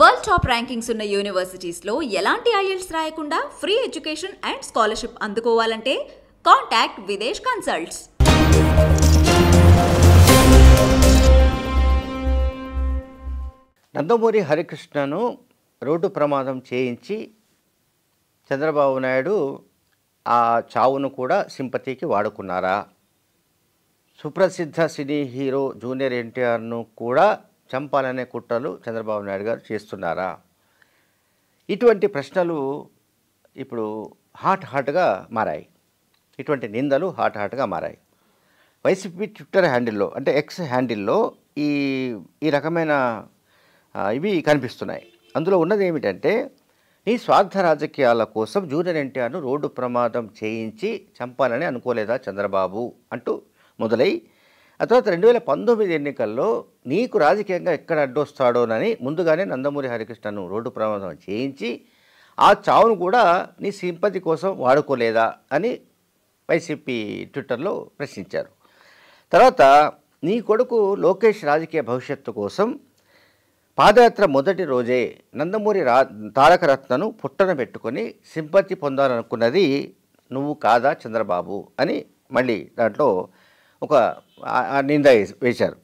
world top rankings ఉన్న యూనివర్సిటీస్లో ఎలాంటి IELTS రాయకుండా ఫ్రీ ఎడ్యుకేషన్ అండ్ స్కాలర్షిప్ అందుకోవాలంటే కాంటాక్ట్ విదేశ్ కన్సల్ట్స్ నందమూరి హరికృష్ణను రోడ్డు ప్రమాదం చేయించి చంద్రబాబు నాయుడు ఆ చావును కూడా సింపతికి వాడుకున్నారా సుప్రసిద్ధ సినీ హీరో జూనియర్ ఎన్టీఆర్ను కూడా చంపాలనే కుట్రలు చంద్రబాబు నాయుడు గారు చేస్తున్నారా ఇటువంటి ప్రశ్నలు ఇప్పుడు హాట్ హాట్గా మారాయి ఇటువంటి నిందలు హాట్ హాట్గా మారాయి వైసీపీ ట్విట్టర్ హ్యాండిల్లో అంటే ఎక్స్ హ్యాండిల్లో ఈ ఈ రకమైన ఇవి కనిపిస్తున్నాయి అందులో ఉన్నది ఏమిటంటే నీ స్వార్థ రాజకీయాల కోసం జూనియర్ ఎన్టీఆర్ను రోడ్డు ప్రమాదం చేయించి చంపాలని అనుకోలేదా చంద్రబాబు అంటూ మొదలై ఆ తర్వాత రెండు వేల పంతొమ్మిది ఎన్నికల్లో నీకు రాజకీయంగా ఎక్కడ అడ్డొస్తాడోనని ముందుగానే నందమూరి హరికృష్ణను రోడ్డు ప్రమాదం చేయించి ఆ చావును కూడా నీ సింపతి కోసం వాడుకోలేదా అని వైసీపీ ట్విట్టర్లో ప్రశ్నించారు తర్వాత నీ కొడుకు లోకేష్ రాజకీయ భవిష్యత్తు కోసం పాదయాత్ర మొదటి రోజే నందమూరి రా తారకరత్నను పుట్టన పెట్టుకొని సింపతి పొందాలనుకున్నది నువ్వు కాదా చంద్రబాబు అని మళ్ళీ దాంట్లో ఒక నింద వేశారు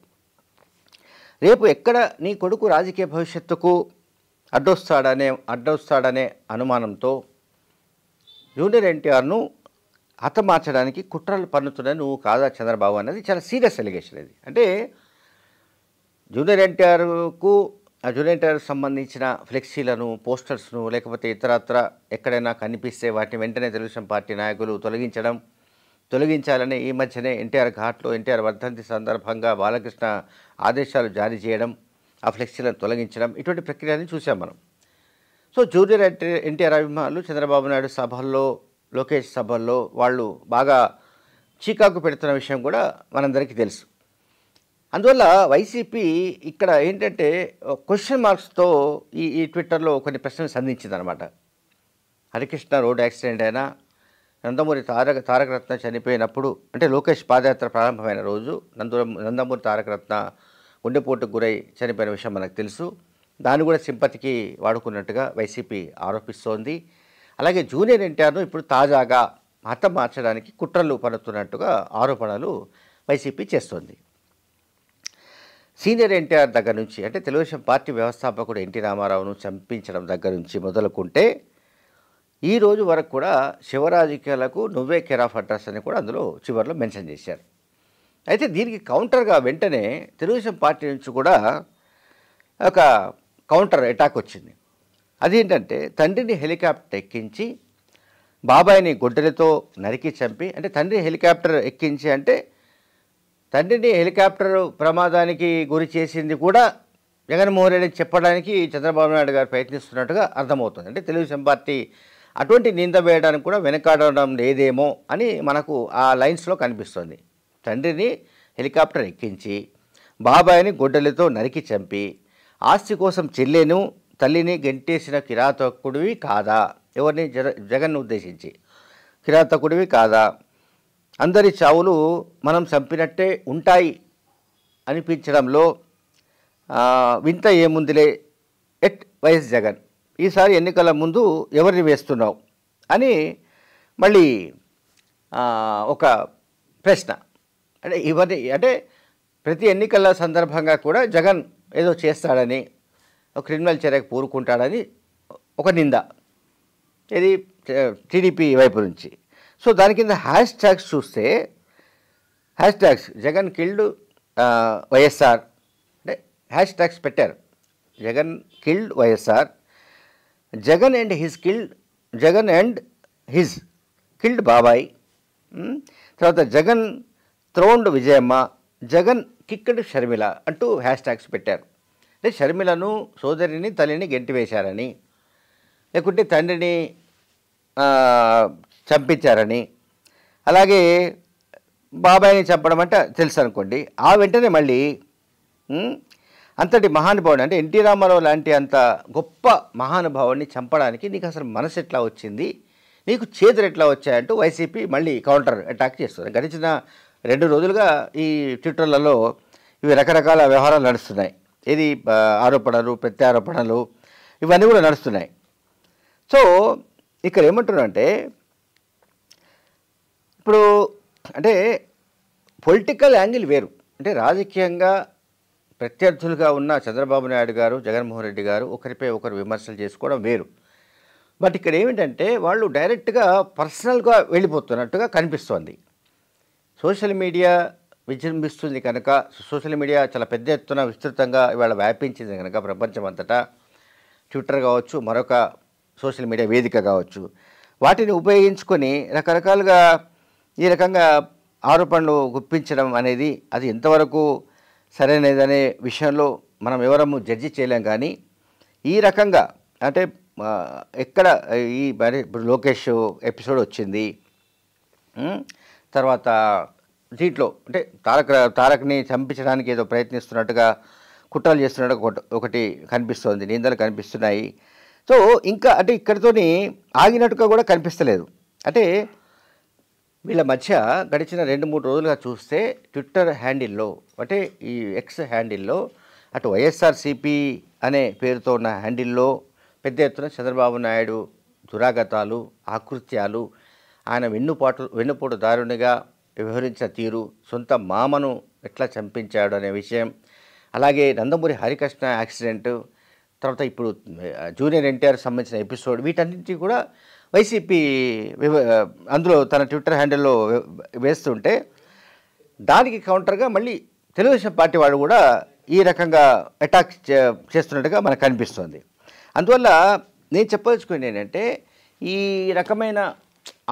రేపు ఎక్కడ నీ కొడుకు రాజకీయ భవిష్యత్తుకు అడ్డొస్తాడనే అడ్డొస్తాడనే అనుమానంతో జూనియర్ ఎన్టీఆర్ను హతమార్చడానికి కుట్రలు పన్నుతున్నా నువ్వు కాదా చంద్రబాబు అనేది చాలా సీరియస్ ఎలిగేషన్ ఇది అంటే జూనియర్ ఎన్టీఆర్కు ఆ జూనియర్ ఎన్టీఆర్కు సంబంధించిన ఫ్లెక్సీలను పోస్టర్స్ను లేకపోతే ఇతరత్ర ఎక్కడైనా కనిపిస్తే వాటిని వెంటనే తెలుగుదేశం పార్టీ నాయకులు తొలగించడం తొలగించాలని ఈ మధ్యనే ఎన్టీఆర్ ఘాట్లో ఎన్టీఆర్ వర్ధంతి సందర్భంగా బాలకృష్ణ ఆదేశాలు జారీ చేయడం ఆ ఫ్లెక్సీలను తొలగించడం ఇటువంటి ప్రక్రియని చూసాం మనం సో జూనియర్ ఎన్టీఆర్ అభిమానులు చంద్రబాబు నాయుడు సభల్లో లోకేష్ సభల్లో వాళ్ళు బాగా చీకాకు పెడుతున్న విషయం కూడా మనందరికీ తెలుసు అందువల్ల వైసీపీ ఇక్కడ ఏంటంటే క్వశ్చన్ మార్క్స్తో ఈ ఈ ట్విట్టర్లో కొన్ని ప్రశ్నలు సంధించిందనమాట హరికృష్ణ రోడ్ యాక్సిడెంట్ అయినా నందమూరి తారక తారకరత్న చనిపోయినప్పుడు అంటే లోకేష్ పాదయాత్ర ప్రారంభమైన రోజు నందు నందమూరి తారకరత్న గుండెపోటుకు గురై చనిపోయిన విషయం మనకు తెలుసు దాన్ని కూడా సింపతికి వాడుకున్నట్టుగా వైసీపీ ఆరోపిస్తోంది అలాగే జూనియర్ ఎన్టీఆర్ను ఇప్పుడు తాజాగా మతం మార్చడానికి కుట్రలు పడుతున్నట్టుగా ఆరోపణలు వైసీపీ చేస్తోంది సీనియర్ ఎన్టీఆర్ దగ్గర నుంచి అంటే తెలుగుదేశం పార్టీ వ్యవస్థాపకుడు ఎన్టీ రామారావును చంపించడం దగ్గర నుంచి మొదలుకుంటే ఈ రోజు వరకు కూడా శివరాజకీయాలకు నువ్వే కెరాఫ్ అడ్రస్ అని కూడా అందులో చివరిలో మెన్షన్ చేశారు అయితే దీనికి కౌంటర్గా వెంటనే తెలుగుదేశం పార్టీ నుంచి కూడా ఒక కౌంటర్ అటాక్ వచ్చింది అదేంటంటే తండ్రిని హెలికాప్టర్ ఎక్కించి బాబాయిని గొడ్డలతో నరికి చంపి అంటే తండ్రి హెలికాప్టర్ ఎక్కించి అంటే తండ్రిని హెలికాప్టర్ ప్రమాదానికి గురి చేసింది కూడా జగన్మోహన్ రెడ్డి చెప్పడానికి చంద్రబాబు నాయుడు గారు ప్రయత్నిస్తున్నట్టుగా అర్థమవుతుంది అంటే తెలుగుదేశం పార్టీ అటువంటి నింద వేయడానికి కూడా వెనకాడడం లేదేమో అని మనకు ఆ లైన్స్లో కనిపిస్తుంది తండ్రిని హెలికాప్టర్ ఎక్కించి బాబాయిని గొడ్డలతో నరికి చంపి ఆస్తి కోసం చెల్లెను తల్లిని గెంటేసిన కిరాతకుడివి కాదా ఎవరిని జగ జగన్ను ఉద్దేశించి కిరాతకుడివి కాదా అందరి చావులు మనం చంపినట్టే ఉంటాయి అనిపించడంలో వింత ఏముందిలే ఎట్ వైఎస్ జగన్ ఈసారి ఎన్నికల ముందు ఎవరిని వేస్తున్నావు అని మళ్ళీ ఒక ప్రశ్న అంటే ఇవన్నీ అంటే ప్రతి ఎన్నికల సందర్భంగా కూడా జగన్ ఏదో చేస్తాడని ఒక క్రిమినల్ చర్యకు పూరుకుంటాడని ఒక నింద ఇది టీడీపీ వైపు నుంచి సో దాని కింద హ్యాష్ ట్యాగ్స్ చూస్తే hashtags Jagan killed YSR అంటే హ్యాష్ ట్యాగ్స్ పెట్టారు Jagan killed YSR Jagan and his killed Jagan and his killed బాబాయ్ తర్వాత జగన్ త్రోండ్ విజయమ్మ జగన్ కిక్కడ్ షర్మిల అంటూ హ్యాష్ ట్యాగ్స్ పెట్టారు అంటే షర్మిలను సోదరిని తల్లిని గెంటివేశారని లేకుంటే తండ్రిని చంపించారని అలాగే బాబాయ్ని చంపడం అంటే తెలుసు అనుకోండి ఆ వెంటనే మళ్ళీ అంతటి మహానుభావుడు అంటే ఎన్టీ రామారావు లాంటి అంత గొప్ప మహానుభావుడిని చంపడానికి నీకు అసలు మనసు ఎట్లా వచ్చింది నీకు చేతులు ఎట్లా వచ్చాయంటూ వైసీపీ మళ్ళీ కౌంటర్ అటాక్ చేస్తుంది గడిచిన రెండు రోజులుగా ఈ ట్విట్టర్లలో ఇవి రకరకాల వ్యవహారాలు నడుస్తున్నాయి ఇది ఆరోపణలు ప్రత్యారోపణలు ఇవన్నీ కూడా నడుస్తున్నాయి సో ఇక్కడ ఏమంటున్నారంటే ఇప్పుడు అంటే పొలిటికల్ యాంగిల్ వేరు అంటే రాజకీయంగా ప్రత్యర్థులుగా ఉన్న చంద్రబాబు నాయుడు గారు జగన్మోహన్ రెడ్డి గారు ఒకరిపై ఒకరు విమర్శలు చేసుకోవడం వేరు బట్ ఇక్కడ ఏమిటంటే వాళ్ళు డైరెక్ట్గా పర్సనల్గా వెళ్ళిపోతున్నట్టుగా కనిపిస్తోంది సోషల్ మీడియా విజృంభిస్తుంది కనుక సోషల్ మీడియా చాలా పెద్ద ఎత్తున విస్తృతంగా ఇవాళ వ్యాపించింది కనుక ప్రపంచమంతటా ట్విట్టర్ కావచ్చు మరొక సోషల్ మీడియా వేదిక కావచ్చు వాటిని ఉపయోగించుకొని రకరకాలుగా ఈ రకంగా ఆరోపణలు గుప్పించడం అనేది అది ఎంతవరకు సరైనదనే విషయంలో మనం ఎవరము జడ్జి చేయలేం కానీ ఈ రకంగా అంటే ఎక్కడ ఈ మరి ఇప్పుడు లోకేష్ ఎపిసోడ్ వచ్చింది తర్వాత దీంట్లో అంటే తారక తారక్ని చంపించడానికి ఏదో ప్రయత్నిస్తున్నట్టుగా కుట్రలు చేస్తున్నట్టు ఒకటి కనిపిస్తోంది నిందలు కనిపిస్తున్నాయి సో ఇంకా అంటే ఇక్కడితోని ఆగినట్టుగా కూడా కనిపిస్తలేదు అంటే వీళ్ళ మధ్య గడిచిన రెండు మూడు రోజులుగా చూస్తే ట్విట్టర్ హ్యాండిల్లో అంటే ఈ ఎక్స్ హ్యాండిల్లో అటు వైఎస్ఆర్సిపి అనే పేరుతో ఉన్న హ్యాండిల్లో పెద్ద ఎత్తున చంద్రబాబు నాయుడు దురాగతాలు ఆకృత్యాలు ఆయన వెన్నుపాటు వెన్నుపోటు వ్యవహరించిన తీరు సొంత మామను ఎట్లా చంపించాడు అనే విషయం అలాగే నందమూరి హరికృష్ణ యాక్సిడెంట్ తర్వాత ఇప్పుడు జూనియర్ ఎన్టీఆర్ సంబంధించిన ఎపిసోడ్ వీటన్నింటినీ కూడా వైసీపీ అందులో తన ట్విట్టర్ హ్యాండిల్లో వేస్తుంటే దానికి కౌంటర్గా మళ్ళీ తెలుగుదేశం పార్టీ వాళ్ళు కూడా ఈ రకంగా అటాక్ చేస్తున్నట్టుగా మనకు కనిపిస్తుంది అందువల్ల నేను చెప్పదలుచుకుంది ఏంటంటే ఈ రకమైన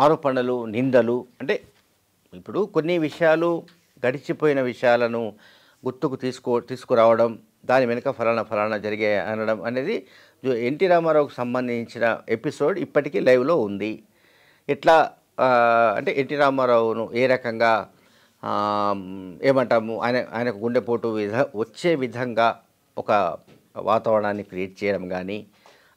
ఆరోపణలు నిందలు అంటే ఇప్పుడు కొన్ని విషయాలు గడిచిపోయిన విషయాలను గుర్తుకు తీసుకో తీసుకురావడం దాని వెనుక ఫలానా ఫలానా జరిగే అనడం అనేది ఎన్టీ రామారావుకు సంబంధించిన ఎపిసోడ్ ఇప్పటికీ లైవ్లో ఉంది ఎట్లా అంటే ఎన్టీ రామారావును ఏ రకంగా ఏమంటాము ఆయన ఆయనకు గుండెపోటు విధ వచ్చే విధంగా ఒక వాతావరణాన్ని క్రియేట్ చేయడం కానీ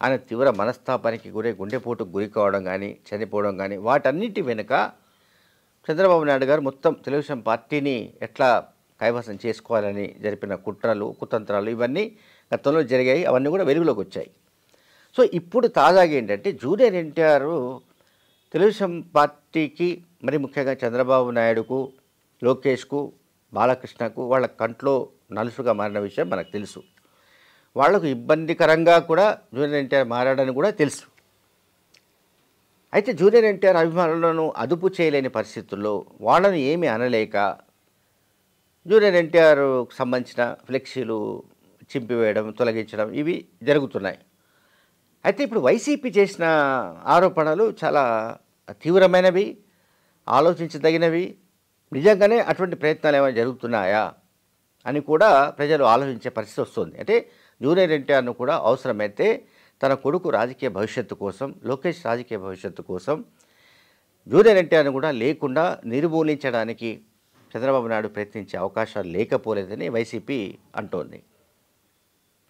ఆయన తీవ్ర మనస్తాపానికి గురి గుండెపోటుకు గురి కావడం కానీ చనిపోవడం కానీ వాటన్నిటి వెనుక చంద్రబాబు నాయుడు గారు మొత్తం తెలుగుదేశం పార్టీని ఎట్లా కైవసం చేసుకోవాలని జరిపిన కుట్రలు కుతంత్రాలు ఇవన్నీ గతంలో జరిగాయి అవన్నీ కూడా వెలుగులోకి వచ్చాయి సో ఇప్పుడు తాజాగా ఏంటంటే జూనియర్ ఎన్టీఆర్ తెలుగుదేశం పార్టీకి మరి ముఖ్యంగా చంద్రబాబు నాయుడుకు లోకేష్కు బాలకృష్ణకు వాళ్ళ కంట్లో నలుసుగా మారిన విషయం మనకు తెలుసు వాళ్లకు ఇబ్బందికరంగా కూడా జూనియర్ ఎన్టీఆర్ మారాడని కూడా తెలుసు అయితే జూనియర్ ఎన్టీఆర్ అభిమానులను అదుపు చేయలేని పరిస్థితుల్లో వాళ్ళని ఏమీ అనలేక జూనియర్ ఎన్టీఆర్కు సంబంధించిన ఫ్లెక్సీలు చింపివేయడం తొలగించడం ఇవి జరుగుతున్నాయి అయితే ఇప్పుడు వైసీపీ చేసిన ఆరోపణలు చాలా తీవ్రమైనవి ఆలోచించదగినవి నిజంగానే అటువంటి ప్రయత్నాలు ఏమైనా జరుగుతున్నాయా అని కూడా ప్రజలు ఆలోచించే పరిస్థితి వస్తుంది అంటే జూనియర్ ఎన్టీఆర్ను కూడా అవసరమైతే తన కొడుకు రాజకీయ భవిష్యత్తు కోసం లోకేష్ రాజకీయ భవిష్యత్తు కోసం జూనియర్ ఎన్టీఆర్ను కూడా లేకుండా నిర్మూలించడానికి చంద్రబాబు నాయుడు ప్రయత్నించే అవకాశాలు లేకపోలేదని వైసీపీ అంటోంది